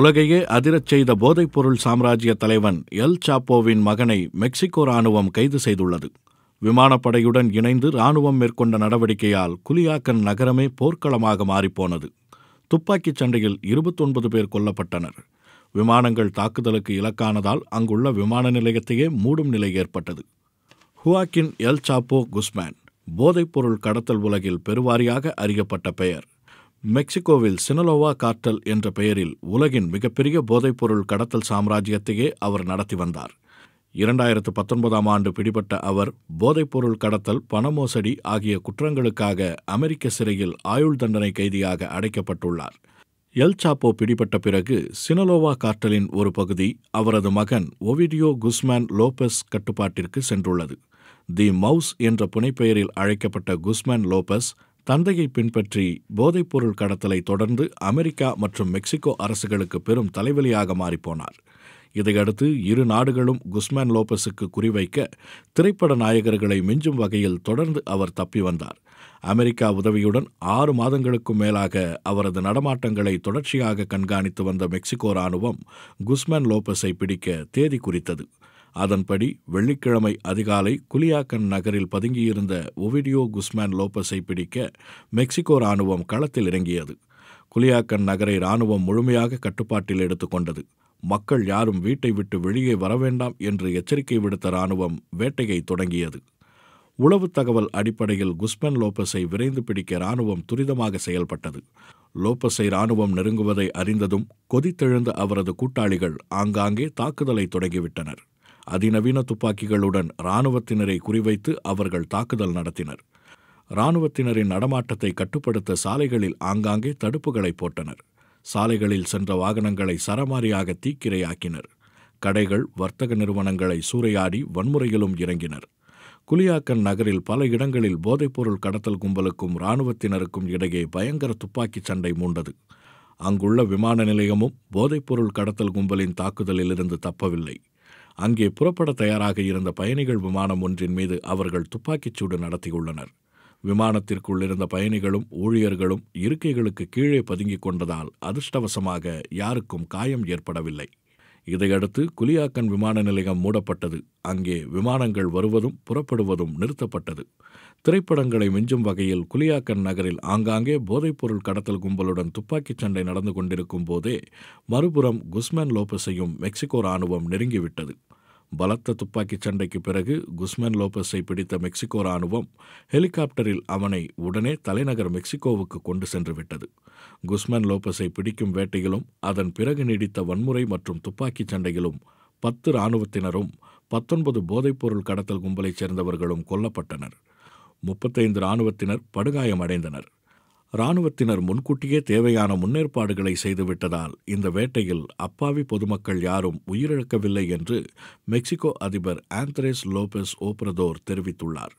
உலகையே அதிரச் செய்த போதைப்பொருள் சாம்ராஜ்ய தலைவன் எல் சாப்போவின் மகனை மெக்சிகோ ராணுவம் கைது செய்துள்ளது விமானப்படையுடன் இணைந்து ராணுவம் மேற்கொண்ட நடவடிக்கையால் குலியாக்கன் நகரமே போர்க்களமாக மாறிப்போனது துப்பாக்கிச் சண்டையில் இருபத்தொன்பது பேர் கொல்லப்பட்டனர் விமானங்கள் தாக்குதலுக்கு இலக்கானதால் அங்குள்ள விமான நிலையத்தையே மூடும் நிலை ஏற்பட்டது ஹுவாக்கின் எல் சாப்போ குஸ்மேன் போதைப்பொருள் கடத்தல் உலகில் பெருவாரியாக அறியப்பட்ட பெயர் மெக்சிகோவில் சினலோவா கார்டல் என்ற பெயரில் உலகின் மிகப்பெரிய போதைப்பொருள் கடத்தல் சாம்ராஜ்யத்தையே அவர் நடத்தி வந்தார் இரண்டாயிரத்து பத்தொன்பதாம் ஆண்டு பிடிபட்ட அவர் போதைப்பொருள் கடத்தல் பணமோசடி ஆகிய குற்றங்களுக்காக அமெரிக்க சிறையில் ஆயுள் தண்டனை கைதியாக அடைக்கப்பட்டுள்ளார் எல் சாப்போ பிடிபட்ட பிறகு சினலோவா கார்டலின் ஒரு பகுதி அவரது மகன் ஒவிடியோ குஸ்மேன் லோபஸ் கட்டுப்பாட்டிற்கு சென்றுள்ளது தி மவுஸ் என்ற புனைப்பெயரில் அழைக்கப்பட்ட குஸ்மேன் லோபஸ் தந்தையை பின்பற்றி போதைப்பொருள் கடத்தலை தொடர்ந்து அமெரிக்கா மற்றும் மெக்சிகோ அரசுகளுக்கு பெரும் தலைவலியாக மாறிப்போனார் இதையடுத்து இரு நாடுகளும் குஸ்மேன் லோபஸுக்கு குறிவைக்க திரைப்பட நாயகர்களை மிஞ்சும் வகையில் தொடர்ந்து அவர் தப்பி வந்தார் அமெரிக்கா உதவியுடன் ஆறு மாதங்களுக்கும் மேலாக அவரது நடமாட்டங்களை தொடர்ச்சியாக கண்காணித்து வந்த மெக்சிகோ ராணுவம் குஸ்மேன் லோபஸை பிடிக்க தேதி குறித்தது அதன்படி வெள்ளிக்கிழமை அதிகாலை குலியாக்கன் நகரில் பதுங்கியிருந்த ஒவிடியோ குஸ்மேன் லோபஸை பிடிக்க மெக்சிகோ ராணுவம் களத்தில் இறங்கியது குலியாக்கன் நகரை ராணுவம் முழுமையாக கட்டுப்பாட்டில் எடுத்துக்கொண்டது மக்கள் யாரும் வீட்டை விட்டு வெளியே வரவேண்டாம் என்று எச்சரிக்கை விடுத்த ராணுவம் வேட்டையை தொடங்கியது உளவு தகவல் அடிப்படையில் குஸ்மன் லோபஸை விரைந்து பிடிக்க ராணுவம் துரிதமாக செயல்பட்டது லோபஸை ராணுவம் நெருங்குவதை அறிந்ததும் கொதித்தெழுந்த அவரது கூட்டாளிகள் ஆங்காங்கே தாக்குதலை தொடங்கிவிட்டனர் அதிநவீன துப்பாக்கிகளுடன் இராணுவத்தினரை குறிவைத்து அவர்கள் தாக்குதல் நடத்தினர் இராணுவத்தினரின் நடமாட்டத்தை கட்டுப்படுத்த சாலைகளில் ஆங்காங்கே தடுப்புகளை போட்டனர் சாலைகளில் சென்ற வாகனங்களை சரமாரியாக தீக்கிரையாக்கினர் கடைகள் வர்த்தக நிறுவனங்களை சூறையாடி வன்முறையிலும் இறங்கினர் குலியாக்கன் நகரில் பல இடங்களில் போதைப்பொருள் கடத்தல் கும்பலுக்கும் இராணுவத்தினருக்கும் இடையே பயங்கர துப்பாக்கிச் சண்டை மூண்டது அங்குள்ள விமான நிலையமும் போதைப்பொருள் கடத்தல் கும்பலின் தாக்குதலிலிருந்து தப்பவில்லை அங்கே புறப்பட தயாராக இருந்த பயணிகள் விமானம் ஒன்றின் மீது அவர்கள் துப்பாக்கிச் சூடு நடத்தியுள்ளனர் விமானத்திற்குள் இருந்த பயணிகளும் ஊழியர்களும் இருக்கைகளுக்கு கீழே பதுங்கிக் கொண்டதால் அதிர்ஷ்டவசமாக யாருக்கும் காயம் ஏற்படவில்லை இதையடுத்து குலியாக்கன் விமான நிலையம் மூடப்பட்டது அங்கே விமானங்கள் வருவதும் புறப்படுவதும் நிறுத்தப்பட்டது திரைப்படங்களை மிஞ்சும் வகையில் குலியாக்கன் நகரில் ஆங்காங்கே போதைப்பொருள் கடத்தல் கும்பலுடன் துப்பாக்கிச் சண்டை நடந்து கொண்டிருக்கும் போதே மறுபுறம் குஸ்மேன் லோபஸையும் மெக்சிகோ ராணுவம் நெருங்கிவிட்டது பலத்த துப்பாக்கிச் சண்டைக்கு பிறகு குஸ்மேன் லோபஸை பிடித்த மெக்சிகோ ராணுவம் ஹெலிகாப்டரில் அவனை உடனே தலைநகர் மெக்சிகோவுக்கு கொண்டு சென்று விட்டது குஸ்மேன் லோபஸை பிடிக்கும் வேட்டையிலும் அதன் பிறகு நீடித்த வன்முறை மற்றும் துப்பாக்கிச் சண்டையிலும் பத்து இராணுவத்தினரும் பத்தொன்பது போதைப்பொருள் கடத்தல் கும்பலைச் சேர்ந்தவர்களும் கொல்லப்பட்டனர் முப்பத்தைந்து இராணுவத்தினர் படுகாயமடைந்தனர் இராணுவத்தினர் முன்கூட்டியே தேவையான முன்னேற்பாடுகளை செய்துவிட்டதால் இந்த வேட்டையில் அப்பாவி பொதுமக்கள் யாரும் உயிரிழக்கவில்லை என்று மெக்சிகோ அதிபர் ஆந்த்ரேஸ் லோபெஸ் ஓப்ரதோர் தெரிவித்துள்ளார்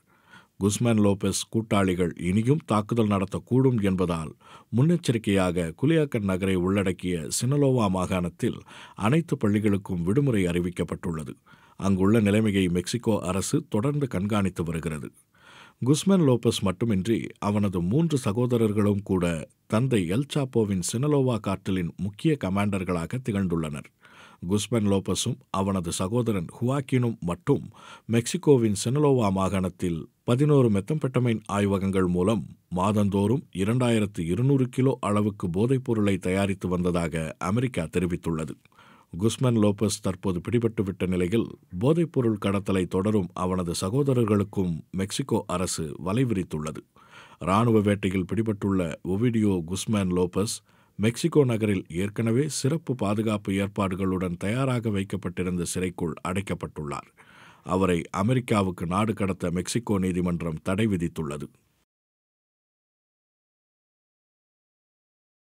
குஸ்மேன் லோபெஸ் கூட்டாளிகள் இனியும் தாக்குதல் நடத்தக்கூடும் என்பதால் முன்னெச்சரிக்கையாக குலியாக்கன் நகரை உள்ளடக்கிய சினலோவா மாகாணத்தில் அனைத்து பள்ளிகளுக்கும் விடுமுறை அறிவிக்கப்பட்டுள்ளது அங்குள்ள நிலைமையை மெக்சிகோ அரசு தொடர்ந்து கண்காணித்து வருகிறது குஸ்மென் லோபஸ் மட்டுமின்றி அவனது மூன்று சகோதரர்களும் கூட தந்தை எல்சாப்போவின் சினலோவா காட்டலின் முக்கிய கமாண்டர்களாக திகழ்ந்துள்ளனர் குஸ்மென் லோபஸும் அவனது சகோதரன் ஹுவாக்கினும் மட்டும் மெக்சிகோவின் செனலோவா மாகாணத்தில் பதினோரு மெத்தம்பெட்டமைன் ஆய்வகங்கள் மூலம் மாதந்தோறும் இரண்டாயிரத்து இருநூறு கிலோ அளவுக்கு போதைப் பொருளை தயாரித்து வந்ததாக அமெரிக்கா தெரிவித்துள்ளது குஸ்மன் லோபஸ் தற்போது பிடிபட்டுவிட்ட நிலையில் போதைப்பொருள் கடத்தலை தொடரும் அவனது சகோதரர்களுக்கும் மெக்சிகோ அரசு வலை விரித்துள்ளது இராணுவ வேட்டையில் பிடிபட்டுள்ள ஒவிடியோ குஸ்மேன் லோபஸ் மெக்சிகோ நகரில் ஏற்கனவே சிறப்பு பாதுகாப்பு ஏற்பாடுகளுடன் தயாராக வைக்கப்பட்டிருந்த சிறைக்குள் அடைக்கப்பட்டுள்ளார் அவரை அமெரிக்காவுக்கு நாடு கடத்த மெக்சிகோ நீதிமன்றம் தடை விதித்துள்ளது